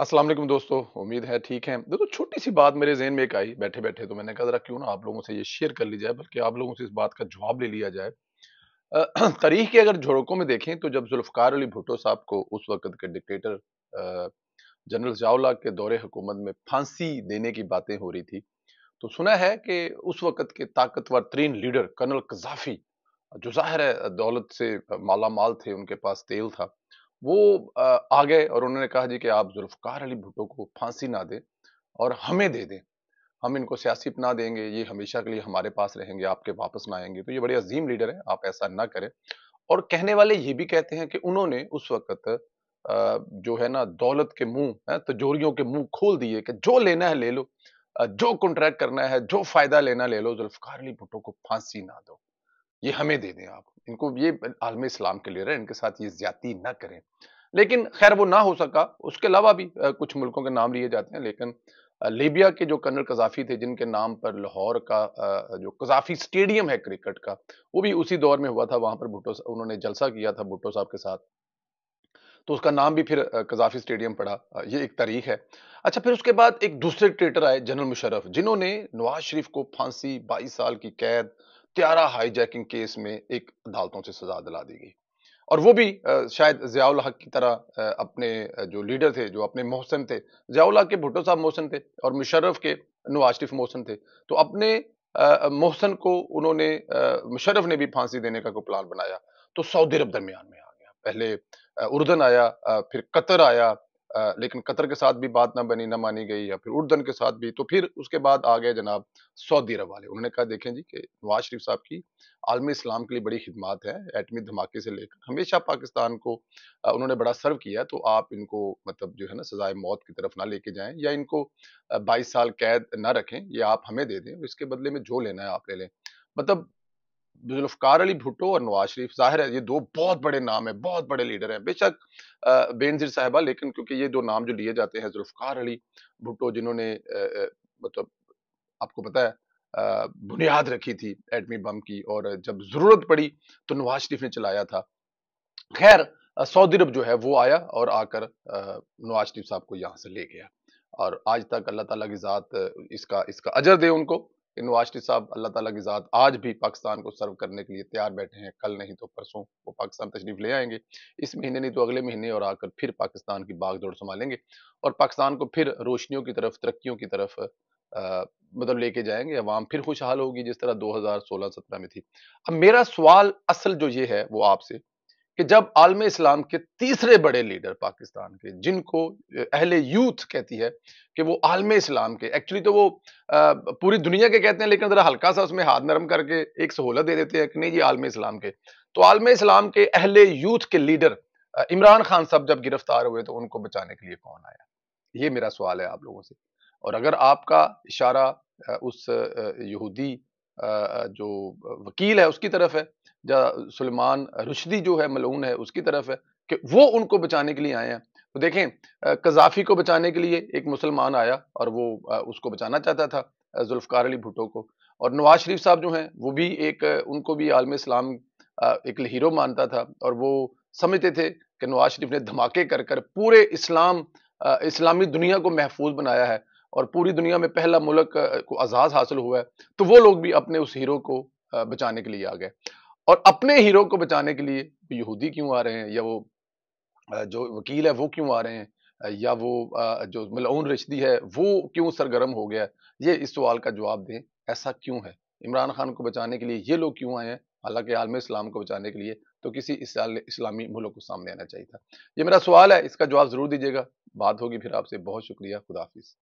अस्सलाम वालेकुम दोस्तों उम्मीद है ठीक है दोस्तों छोटी सी बात मेरे जहन में एक आई बैठे बैठे तो मैंने कहा ज़रा क्यों ना आप लोगों से ये शेयर कर ली जाए बल्कि आप लोगों से इस बात का जवाब ले लिया जाए तारीख के अगर झड़कों में देखें तो जब जुल्फकार अली भुटो साहब को उस वक्त के डिक्टेटर जनरल जावला के दौरे हुकूमत में फांसी देने की बातें हो रही थी तो सुना है कि उस वक्त के ताकतवर तरीन लीडर कर्नल कजाफी जो ज़ाहिर है दौलत से माला माल थे उनके पास तेल था वो आ गए और उन्होंने कहा जी कि आप जुल्फकार अली भुट्टो को फांसी ना दें और हमें दे दें हम इनको सियासी अपना देंगे ये हमेशा के लिए हमारे पास रहेंगे आपके वापस ना आएंगे तो ये बड़े अजीम लीडर हैं आप ऐसा ना करें और कहने वाले ये भी कहते हैं कि उन्होंने उस वक्त जो है ना दौलत के मुंह तजोरियों के मुंह खोल दिए कि जो लेना है ले लो जो कॉन्ट्रैक्ट करना है जो फायदा लेना ले लो जुल्फकार अली भुट्टो को फांसी ना दो ये हमें दे दें आप इनको ये आलम इस्लाम के लिए रहे इनके साथ ये ज्यादा ना करें लेकिन खैर वो ना हो सका उसके अलावा भी कुछ मुल्कों के नाम लिए जाते हैं लेकिन लीबिया के जो कर्नल कजाफी थे जिनके नाम पर लाहौर का जो कजाफी स्टेडियम है क्रिकेट का वो भी उसी दौर में हुआ था वहां पर भुट्टो उन्होंने जलसा किया था भुट्टो साहब के साथ तो उसका नाम भी फिर कजाफी स्टेडियम पड़ा ये एक तारीख है अच्छा फिर उसके बाद एक दूसरे ट्रेटर आए जनरल मुशरफ जिन्होंने नवाज शरीफ को फांसी बाईस साल की कैद हत्यारा हाईजैकिंग केस में एक अदालतों से सजा दिला दी गई और वो भी शायद ज़ियाउल हक की तरह अपने जो लीडर थे जो अपने मोहसिन थे ज़ियाउल हक के भुट्टो साहब मोहसिन थे और मुशर्रफ के नवाज शरीफ मोहसिन थे तो अपने मोहसिन को उन्होंने मुशर्रफ ने भी फांसी देने का कोई प्लान बनाया तो सऊदी अरब दरमियान में आ गया पहले उर्दन आया फिर कतर आया लेकिन कतर के साथ भी बात ना बनी ना मानी गई या फिर उर्दन के साथ भी तो फिर उसके बाद आ गए जनाब सऊदी अरब वाले उन्होंने कहा देखें जी कि नवाज शरीफ साहब की आलमी इस्लाम के लिए बड़ी खिदमत है एटमी धमाके से लेकर हमेशा पाकिस्तान को उन्होंने बड़ा सर्व किया तो आप इनको मतलब जो है ना सजाए मौत की तरफ ना लेके जाएं या इनको बाईस साल कैद ना रखें ये आप हमें दे दें इसके बदले में जो लेना है आप ले लें मतलब जुल्फकार अली भुट्टो और नवाज शरीफ जाहिर है ये दो बहुत बड़े नाम हैं बहुत बड़े लीडर हैं बेशक बेनजीर साहिबा लेकिन क्योंकि ये दो नाम जो लिए जाते हैं जुल्फकार अली भुट्टो जिन्होंने मतलब आपको पता है बुनियाद रखी थी एटमी बम की और जब जरूरत पड़ी तो नवाज शरीफ ने चलाया था खैर सऊदी अरब जो है वो आया और आकर नवाज शरीफ साहब को यहाँ से ले गया और आज तक अल्लाह ताला की ज़ात इसका इसका अजर दे उनको इनवाज शरीफ साहब अल्लाह ताला की ज़ात आज भी पाकिस्तान को सर्व करने के लिए तैयार बैठे हैं कल नहीं तो परसों वो पाकिस्तान तशरीफ ले आएंगे इस महीने नहीं तो अगले महीने और आकर फिर पाकिस्तान की बाग जोड़ संभालेंगे और पाकिस्तान को फिर रोशनियों की तरफ तरक्कियों की तरफ मतलब लेके जाएंगे अवाम फिर खुशहाल होगी जिस तरह सोलह सत्रह में थी अब मेरा सवाल असल जो ये है वो आपसे कि जब आलम इस्लाम के तीसरे बड़े लीडर पाकिस्तान के जिनको अहले यूथ कहती है कि वो आलम इस्लाम के एक्चुअली तो वो आ, पूरी दुनिया के कहते हैं लेकिन ज़रा हल्का सा उसमें हाथ नरम करके एक सहूलत दे देते हैं कि नहीं जी आलम इस्लाम के तो आलम इस्लाम के अहले यूथ के लीडर इमरान खान साहब जब गिरफ्तार हुए तो उनको बचाने के लिए कौन आया ये मेरा सवाल है आप लोगों से और अगर आपका इशारा उस यहूदी जो वकील है उसकी तरफ है या सलमान रुशदी जो है मलून है उसकी तरफ है कि वो उनको बचाने के लिए आए हैं तो देखें कजाफी को बचाने के लिए एक मुसलमान आया और वो उसको बचाना चाहता था जुल्फकार अली भुटो को और नवाज शरीफ साहब जो हैं वो भी एक उनको भी आलम इस्लाम एक हीरो मानता था और वो समझते थे कि नवाज शरीफ ने धमाके कर कर पूरे इस्लाम इस्लामी दुनिया को महफूज बनाया है और पूरी दुनिया में पहला मुल्क को आज़ाद हासिल हुआ है तो वो लोग भी अपने उस हीरो को बचाने के लिए आ गए और अपने हीरो को बचाने के लिए यहूदी क्यों आ रहे हैं या वो जो वकील है वो क्यों आ रहे हैं या वो जो मलाउन रिश्ती है वो क्यों सरगर्म हो गया ये इस सवाल का जवाब दें ऐसा क्यों है इमरान खान को बचाने के लिए ये लोग क्यों आए हैं हालांकि आलम इस्लाम को बचाने के लिए तो किसी इस्लामी मुल्क को सामने आना चाहिए था ये मेरा सवाल है इसका जवाब ज़रूर दीजिएगा बात होगी फिर आपसे बहुत शुक्रिया खुदाफिज़